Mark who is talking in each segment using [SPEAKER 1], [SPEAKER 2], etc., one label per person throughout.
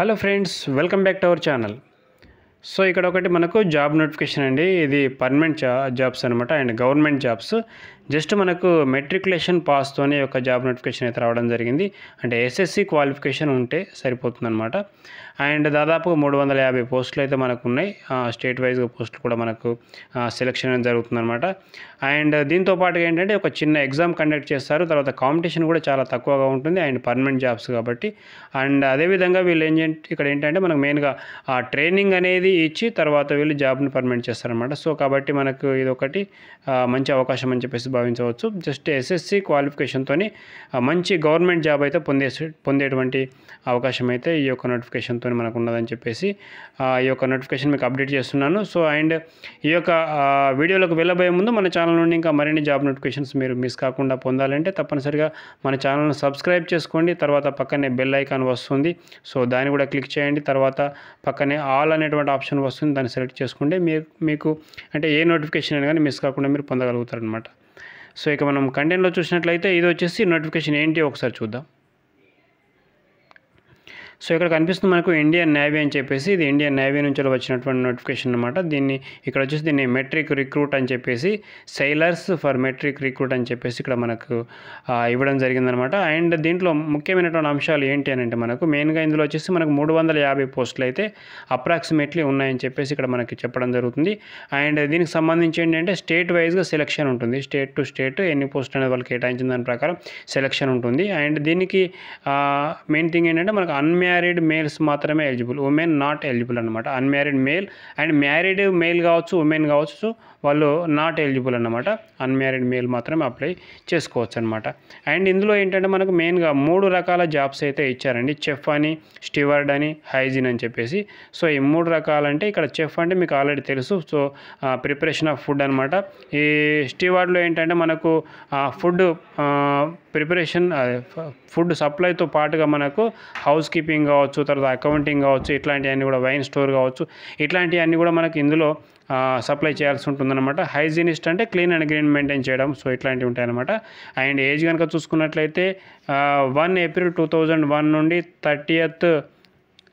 [SPEAKER 1] hello friends welcome back to our channel so ఇక్కడ ఒకటి మనకు జాబ్ నోటిఫికేషన్ అండి ఇది పర్మనెంట్ జాబ్స్ అనమాట అండ్ గవర్నమెంట్ జాబ్స్ జస్ట్ మనకు మెట్రికులేషన్ పాస్తోనే ఒక జాబ్ నోటిఫికేషన్ అయితే రావడం జరిగింది అంటే ఎస్ఎస్సి క్వాలిఫికేషన్ ఉంటే సరిపోతుందనమాట అండ్ దాదాపు మూడు వందల యాభై పోస్టులు అయితే మనకు ఉన్నాయి స్టేట్ వైజ్గా పోస్టులు కూడా మనకు సెలెక్షన్ జరుగుతుందన్నమాట అండ్ దీంతో పాటుగా ఏంటంటే ఒక చిన్న ఎగ్జామ్ కండక్ట్ చేస్తారు తర్వాత కాంపిటీషన్ కూడా చాలా తక్కువగా ఉంటుంది అండ్ పర్మనెంట్ జాబ్స్ కాబట్టి అండ్ అదేవిధంగా వీళ్ళు ఏం ఇక్కడ ఏంటంటే మనకు మెయిన్గా ఆ ట్రైనింగ్ అనేది ఇచ్చి తర్వాత వీళ్ళు జాబ్ని పర్మనెంట్ చేస్తారనమాట సో కాబట్టి మనకు ఇది ఒకటి మంచి అవకాశం అని చెప్పేసి భావించవచ్చు జస్ట్ ఎస్ఎస్సి క్వాలిఫికేషన్తో మంచి గవర్నమెంట్ జాబ్ అయితే పొందే పొందేటువంటి అవకాశం అయితే ఈ యొక్క నోటిఫికేషన్తో మనకు ఉన్నదని చెప్పేసి ఈ యొక్క నోటిఫికేషన్ మీకు అప్డేట్ చేస్తున్నాను సో అండ్ ఈ యొక్క వీడియోలకు వెళ్ళబోయే ముందు మన ఛానల్ నుండి ఇంకా మరిన్ని జాబ్ నోటిఫికేషన్స్ మీరు మిస్ కాకుండా పొందాలంటే తప్పనిసరిగా మన ఛానల్ను సబ్స్క్రైబ్ చేసుకోండి తర్వాత పక్కనే బెల్ ఐకాన్ వస్తుంది సో దాన్ని కూడా క్లిక్ చేయండి తర్వాత పక్కనే ఆల్ అనేటువంటి ఆప్షన్ వస్తుంది దాన్ని సెలెక్ట్ చేసుకుంటే మీకు అంటే ఏ నోటిఫికేషన్ అయినా కానీ మిస్ కాకుండా మీరు పొందగలుగుతారనమాట సో ఇక మనం కంటెంట్లో చూసినట్లయితే ఇది వచ్చేసి నోటిఫికేషన్ ఏంటి ఒకసారి చూద్దాం సో ఇక్కడ కనిపిస్తుంది మనకు ఇండియన్ నేవీ అని చెప్పేసి ఇది ఇండియన్ నేవీ నుంచి వచ్చినటువంటి నోటిఫికేషన్ అనమాట దీన్ని ఇక్కడ వచ్చేసి దీన్ని మెట్రిక్ రిక్రూట్ అని చెప్పేసి సైలర్స్ ఫర్ మెట్రిక్ రిక్రూట్ అని చెప్పేసి ఇక్కడ మనకు ఇవ్వడం జరిగిందనమాట అండ్ దీంట్లో ముఖ్యమైనటువంటి అంశాలు ఏంటి అని అంటే మనకు మెయిన్గా ఇందులో వచ్చేసి మనకు మూడు వందల యాభై పోస్టులు అయితే అప్రాక్సిమేట్లీ ఉన్నాయని చెప్పేసి ఇక్కడ మనకి చెప్పడం జరుగుతుంది అండ్ దీనికి సంబంధించి ఏంటంటే స్టేట్ వైజ్గా సెలెక్షన్ ఉంటుంది స్టేట్ టు స్టేట్ ఎన్ని పోస్ట్ అనేది వాళ్ళు కేటాయించిన దాని ప్రకారం సెలెక్షన్ ఉంటుంది అండ్ దీనికి మెయిన్ థింగ్ ఏంటంటే మనకు అన్మ్యా అన్మ్యారీడ్ మేల్స్ మాత్రమే ఎలిజిబుల్ ఉమెన్ నాట్ ఎలిజిబుల్ అనమాట unmarried male and married male కావచ్చు ఉమెన్ కావచ్చు వాళ్ళు నాట్ ఎలిజిబుల్ అనమాట అన్మ్యారీడ్ మేల్ మాత్రమే అప్లై చేసుకోవచ్చు అనమాట అండ్ ఇందులో ఏంటంటే మనకు మెయిన్గా మూడు రకాల జాబ్స్ అయితే ఇచ్చారండి చెఫ్ అని స్టివర్డ్ అని హైజీన్ అని చెప్పేసి సో ఈ మూడు రకాలంటే ఇక్కడ చెఫ్ అంటే మీకు ఆల్రెడీ తెలుసు సో ప్రిపరేషన్ ఆఫ్ ఫుడ్ అనమాట ఈ స్టివర్డ్లో ఏంటంటే మనకు ఫుడ్ ప్రిపరేషన్ ఫుడ్ సప్లైతో పాటుగా మనకు హౌస్ కీపింగ్ మార్కెటింగ్ కావచ్చు తర్వాత అకౌంటింగ్ కావచ్చు ఇట్లాంటివన్నీ కూడా వైన్ స్టోర్ కావచ్చు ఇట్లాంటివన్నీ కూడా మనకి ఇందులో సప్లై చేయాల్సి ఉంటుందన్నమాట హైజీనిస్ట్ అంటే క్లీన్ అండ్ గ్రీన్ మెయింటైన్ చేయడం సో ఇట్లాంటివి ఉంటాయన్నమాట అండ్ ఏజ్ కనుక చూసుకున్నట్లయితే one April two thousand one నుండి thirtieth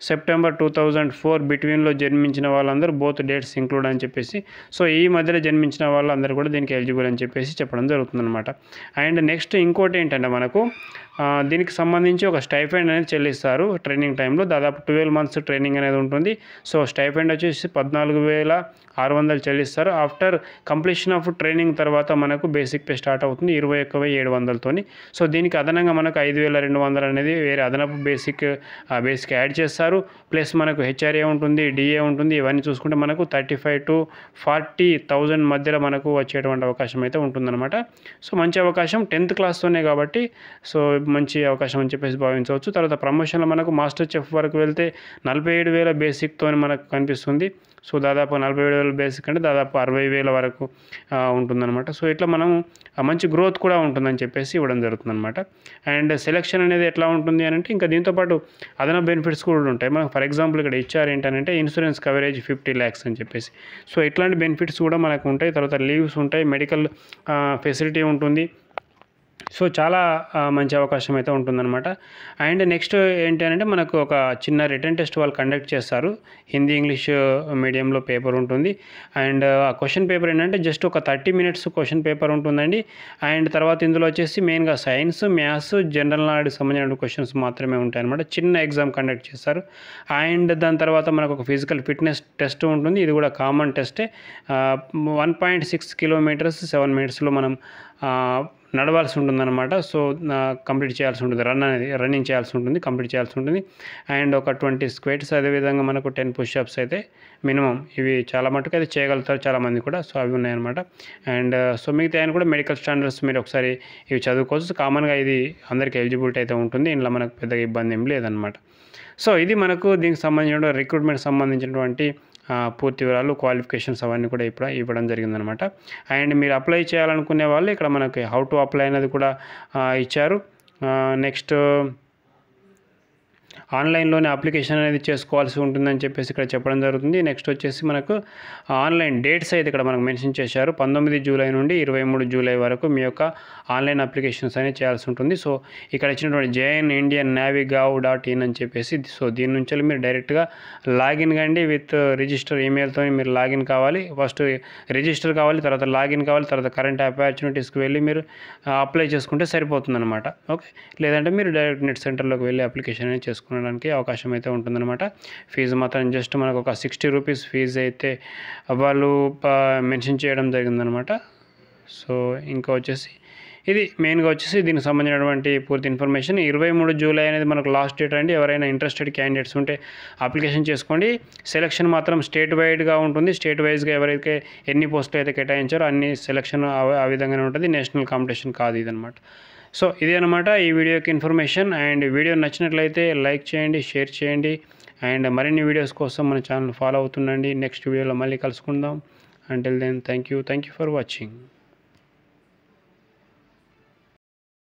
[SPEAKER 1] September two thousand four బిట్వీన్లో జన్మించిన వాళ్ళందరూ బోత్ డేట్స్ ఇంక్లూడ్ అని చెప్పేసి సో ఈ మధ్యలో జన్మించిన వాళ్ళందరూ కూడా దీనికి ఎలిజిబుల్ అని చెప్పేసి చెప్పడం జరుగుతుందనమాట అండ్ నెక్స్ట్ ఇంకోటి ఏంటంటే మనకు దీనికి సంబంధించి ఒక స్టైఫెండ్ అనేది చెల్లిస్తారు ట్రైనింగ్ టైంలో దాదాపు ట్వెల్వ్ మంత్స్ ట్రైనింగ్ అనేది ఉంటుంది సో స్టైఫెండ్ వచ్చేసి పద్నాలుగు వేల ఆరు వందలు చెల్లిస్తారు ఆఫ్టర్ కంప్లీషన్ ఆఫ్ ట్రైనింగ్ తర్వాత మనకు బేసిక్ పే స్టార్ట్ అవుతుంది ఇరవై ఒక్క వెయ్యి ఏడు వందలతోని సో దీనికి అదనంగా మనకు ఐదు వేల రెండు వందలు అనేది వేరే అదనపు బేసిక్ బేసిక్ యాడ్ చేస్తారు ఇస్తారు ప్లస్ మనకు హెచ్ఆర్ఏ ఉంటుంది డిఏ ఉంటుంది ఇవన్నీ చూసుకుంటే మనకు thirty five to forty thousand మధ్యలో మనకు వచ్చేటువంటి అవకాశం అయితే ఉంటుందన్నమాట సో మంచి అవకాశం టెన్త్ క్లాస్తోనే కాబట్టి సో మంచి అవకాశం అని చెప్పేసి భావించవచ్చు తర్వాత ప్రమోషన్లో మనకు మాస్టర్ చెఫ్ వరకు వెళ్తే నలభై ఏడు వేల బేసిక్తో మనకు కనిపిస్తుంది సో దాదాపు నలభై వేల బేసిక్ అంటే దాదాపు అరవై వేల వరకు ఉంటుందన్నమాట సో ఇట్లా మనం మంచి గ్రోత్ కూడా ఉంటుందని చెప్పేసి ఇవ్వడం అనమాట అండ్ సెలెక్షన్ అనేది ఎట్లా ఉంటుంది అని అంటే ఇంకా దీంతోపాటు అదన బెనిఫిట్స్ కూడా ఉంటాయి మనకు ఫర్ ఎగ్జాంపుల్ ఇక్కడ ఇచ్చారు ఏంటంటే ఇన్సూరెన్స్ కవరేజ్ ఫిఫ్టీ ల్యాక్స్ అని చెప్పేసి సో ఇట్లాంటి బెనిఫిట్స్ కూడా మనకు ఉంటాయి తర్వాత లీవ్స్ ఉంటాయి మెడికల్ ఫెసిలిటీ ఉంటుంది సో చాలా మంచి అవకాశం అయితే ఉంటుందన్నమాట అండ్ నెక్స్ట్ ఏంటి అంటే మనకు ఒక చిన్న రిటర్న్ టెస్ట్ వాళ్ళు కండక్ట్ చేస్తారు హిందీ ఇంగ్లీష్ మీడియంలో పేపర్ ఉంటుంది అండ్ ఆ క్వశ్చన్ పేపర్ ఏంటంటే జస్ట్ ఒక థర్టీ మినిట్స్ క్వశ్చన్ పేపర్ ఉంటుందండి అండ్ తర్వాత ఇందులో వచ్చేసి మెయిన్గా సైన్స్ మ్యాథ్స్ జనరల్ నాలెడ్జ్ సంబంధించిన క్వశ్చన్స్ మాత్రమే ఉంటాయి అనమాట చిన్న ఎగ్జామ్ కండక్ట్ చేస్తారు అండ్ దాని తర్వాత మనకు ఒక ఫిజికల్ ఫిట్నెస్ టెస్ట్ ఉంటుంది ఇది కూడా కామన్ టెస్టే one point six kilometres seven మినిట్స్లో మనం నడవాల్సి ఉంటుందన్నమాట సో కంప్లీట్ చేయాల్సి ఉంటుంది రన్ అనేది రన్నింగ్ చేయాల్సి ఉంటుంది కంప్లీట్ చేయాల్సి ఉంటుంది అండ్ ఒక ట్వంటీ స్క్వేట్స్ అదేవిధంగా మనకు టెన్ పుష్అప్స్ అయితే మినిమం ఇవి చాలా మటుకు అయితే చేయగలుగుతారు చాలామంది కూడా సో అవి ఉన్నాయన్నమాట అండ్ సో మిగతా కూడా మెడికల్ స్టాండర్డ్స్ మీరు ఒకసారి ఇవి చదువుకోవచ్చు కామన్గా ఇది అందరికీ ఎలిజిబిలిటీ అయితే ఉంటుంది ఇంట్లో మనకు పెద్దగా ఇబ్బంది ఏం లేదనమాట సో ఇది మనకు దీనికి సంబంధించిన రిక్రూట్మెంట్ సంబంధించినటువంటి పూర్తి వివరాలు క్వాలిఫికేషన్స్ అవన్నీ కూడా ఇప్పుడు ఇవ్వడం జరిగిందనమాట అండ్ మీరు అప్లై చేయాలనుకునే వాళ్ళు ఇక్కడ మనకి హౌ టు అప్లై అనేది కూడా ఇచ్చారు నెక్స్ట్ ఆన్లైన్లోనే అప్లికేషన్ అనేది చేసుకోవాల్సి ఉంటుందని చెప్పేసి ఇక్కడ చెప్పడం జరుగుతుంది నెక్స్ట్ వచ్చేసి మనకు ఆన్లైన్ డేట్స్ అయితే ఇక్కడ మనకు మెన్షన్ చేశారు పంతొమ్మిది జూలై నుండి ఇరవై మూడు జూలై వరకు మీ యొక్క ఆన్లైన్ అప్లికేషన్స్ అనేవి చేయాల్సి ఉంటుంది సో ఇక్కడ ఇచ్చినటువంటి join Indian gov dot in అని చెప్పేసి సో దీని నుంచి మీరు డైరెక్ట్గా లాగిన్ కండి విత్ రిజిస్టర్ ఈమెయిల్తో మీరు లాగిన్ కావాలి ఫస్ట్ రిజిస్టర్ కావాలి తర్వాత లాగిన్ కావాలి తర్వాత కరెంట్ ఆపర్చునిటీస్కి వెళ్ళి మీరు అప్లై చేసుకుంటే సరిపోతుందన్నమాట ఓకే లేదంటే మీరు డైరెక్ట్ నెట్ సెంటర్లోకి వెళ్ళి అప్లికేషన్ అనేది చేసుకుంటారు తీసుకునడానికి అవకాశం అయితే ఉంటుందన్నమాట ఫీజు మాత్రం జస్ట్ మనకు ఒక సిక్స్టీ రూపీస్ ఫీజు అయితే వాళ్ళు మెన్షన్ చేయడం జరిగిందనమాట సో ఇంకా వచ్చేసి ఇది మెయిన్గా వచ్చేసి దీనికి సంబంధించినటువంటి పూర్తి ఇన్ఫర్మేషన్ ఇరవై మూడు జూలై అనేది మనకు లాస్ట్ డేట్ అండి ఎవరైనా ఇంట్రెస్టెడ్ క్యాండిడేట్స్ ఉంటే అప్లికేషన్ చేసుకోండి సెలక్షన్ మాత్రం స్టేట్ వైడ్గా ఉంటుంది స్టేట్ వైజ్గా ఎవరైతే ఎన్ని పోస్టులు అయితే కేటాయించారో అన్ని సెలక్షన్ ఆ విధంగానే ఉంటుంది నేషనల్ కాంపిటీషన్ కాదు ఇదనమాట సో ఇది అనమాట ఈ వీడియోకి ఇన్ఫర్మేషన్ అండ్ వీడియో నచ్చినట్లయితే లైక్ చేయండి షేర్ చేయండి అండ్ మరిన్ని వీడియోస్ కోసం మన ఛానల్ ఫాలో అవుతుండండి నెక్స్ట్ వీడియోలో మళ్ళీ కలుసుకుందాం until then thank you thank you for watching